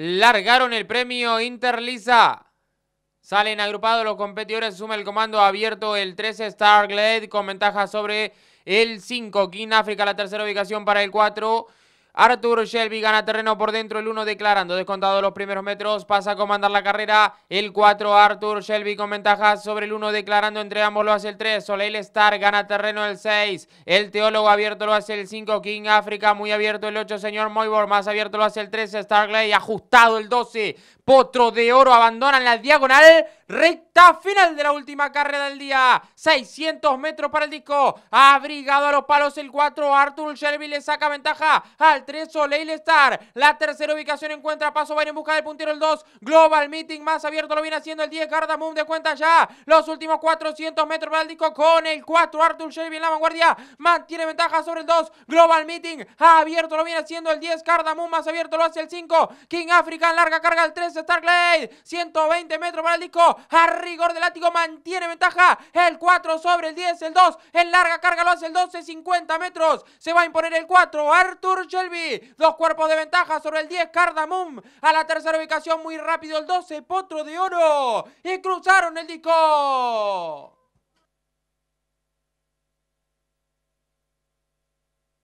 Largaron el premio Interlisa. Salen agrupados los competidores, suma el comando abierto el 13 Starglade con ventaja sobre el 5. King África la tercera ubicación para el 4. Arthur Shelby gana terreno por dentro el 1 declarando descontado los primeros metros, pasa a comandar la carrera el 4 Arthur Shelby con ventaja sobre el 1 declarando entre ambos lo hace el 3, Soleil Star gana terreno el 6, el teólogo abierto lo hace el 5, King África muy abierto el 8, señor Moibor más abierto lo hace el 13, starley ajustado el 12, Potro de Oro abandonan la diagonal Recta final de la última carrera del día. 600 metros para el disco. Abrigado a los palos el 4. Arthur Shelby le saca ventaja al 3. Soleil Star. La tercera ubicación encuentra paso. Va a ir en busca del puntero el 2. Global Meeting más abierto lo viene haciendo el 10. Cardamom de cuenta ya. Los últimos 400 metros para el disco con el 4. Arthur Shelby en la vanguardia. Mantiene ventaja sobre el 2. Global Meeting abierto lo viene haciendo el 10. Cardamom más abierto lo hace el 5. King en larga carga el 3. Starglade. 120 metros para el disco a rigor del látigo, mantiene ventaja el 4 sobre el 10, el 2, en larga carga lo hace el 12, 50 metros, se va a imponer el 4, Arthur Shelby, dos cuerpos de ventaja sobre el 10, Cardamum, a la tercera ubicación muy rápido el 12, Potro de Oro, y cruzaron el disco.